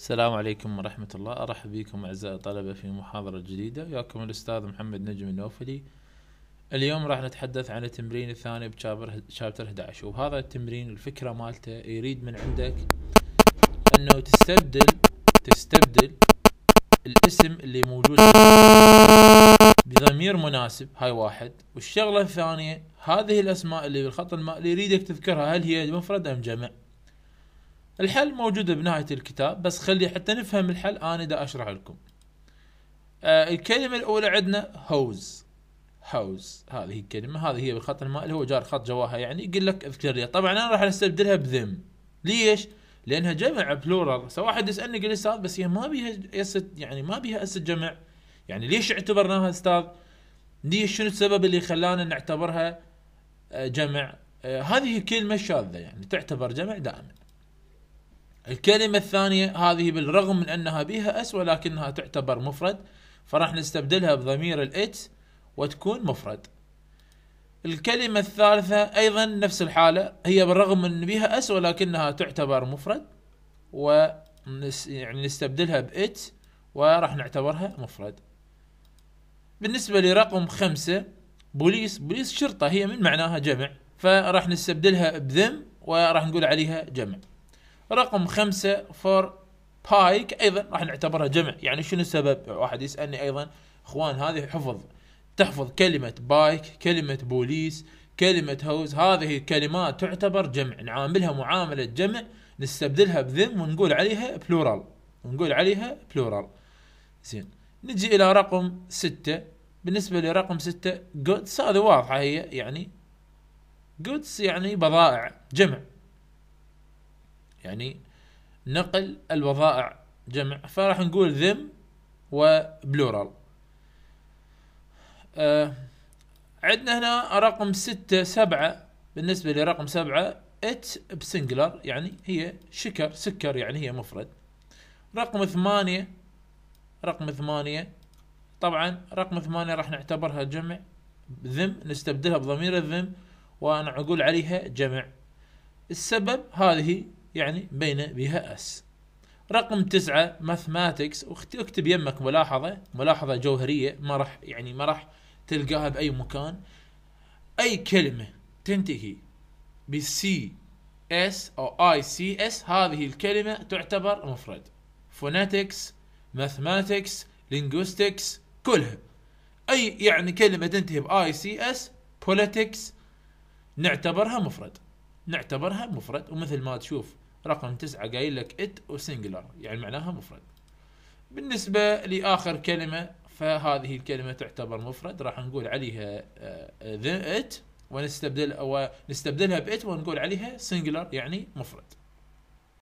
السلام عليكم ورحمة الله أرحب بكم أعزائي الطلبة في محاضرة جديدة وياكم الأستاذ محمد نجم النوفلي اليوم راح نتحدث عن التمرين الثاني بشابتر شابتر 11 وهذا التمرين الفكرة مالته يريد من عندك أنه تستبدل تستبدل الاسم اللي موجود بضمير مناسب هاي واحد والشغلة الثانية هذه الأسماء اللي بالخط المائي يريدك تذكرها هل هي مفرد أم جمع الحل موجود بنهاية الكتاب بس خلي حتى نفهم الحل أنا دا أشرح لكم آه الكلمة الأولى عندنا هوز هوز هذه هي الكلمة هذه هي بالخط المائل هو جار خط جواها يعني يقول لك اذكر لي طبعا أنا راح أستبدلها بذم ليش؟ لأنها جمع بلورال سواء واحد يسألني يقول أستاذ بس هي ما بيها يست يعني ما بيها أس جمع يعني ليش اعتبرناها أستاذ؟ ليش شنو السبب اللي خلانا نعتبرها آه، جمع؟ آه هذه كلمة شاذة يعني تعتبر جمع دائما الكلمة الثانية هذه بالرغم من أنها بها أس ولكنها تعتبر مفرد فراح نستبدلها بضمير الات وتكون مفرد الكلمة الثالثة أيضا نفس الحالة هي بالرغم من أن بها أس ولكنها تعتبر مفرد و يعني نستبدلها بإت وراح نعتبرها مفرد بالنسبة لرقم خمسة بوليس بوليس شرطة هي من معناها جمع فراح نستبدلها بذم وراح نقول عليها جمع رقم خمسة فور بايك ايضا راح نعتبرها جمع يعني شنو السبب واحد يسالني ايضا اخوان هذه حفظ تحفظ كلمة بايك كلمة بوليس كلمة هوز هذه كلمات تعتبر جمع نعاملها معاملة جمع نستبدلها بذم ونقول عليها بلورال ونقول عليها بلورال زين نجي الى رقم ستة بالنسبة لرقم ستة جودس هذه واضحة هي يعني جودس يعني بضائع جمع يعني نقل الوظائع جمع فراح نقول ذم وبلورال آه عندنا هنا رقم ستة سبعة بالنسبة لرقم سبعة ات بسنجلر يعني هي شكر سكر يعني هي مفرد رقم ثمانية رقم ثمانية طبعا رقم ثمانية راح نعتبرها جمع ذم نستبدلها بضمير الذم وانا اقول عليها جمع السبب هذه يعني بين بها اس رقم تسعة ماثماتكس اكتب يمك ملاحظة ملاحظة جوهرية ما راح يعني ما راح تلقاها بأي مكان أي كلمة تنتهي بسي اس او اي سي اس هذه الكلمة تعتبر مفرد فوناتكس ماثماتكس لينغوستكس كلها اي يعني كلمة تنتهي باي سي اس بوليتكس نعتبرها مفرد نعتبرها مفرد ومثل ما تشوف رقم تسعة قايل لك ات وسنجلر يعني معناها مفرد بالنسبة لآخر كلمة فهذه الكلمة تعتبر مفرد راح نقول عليها ذا آه، ات ونستبدل ونستبدلها بات ونقول عليها سنجلر يعني مفرد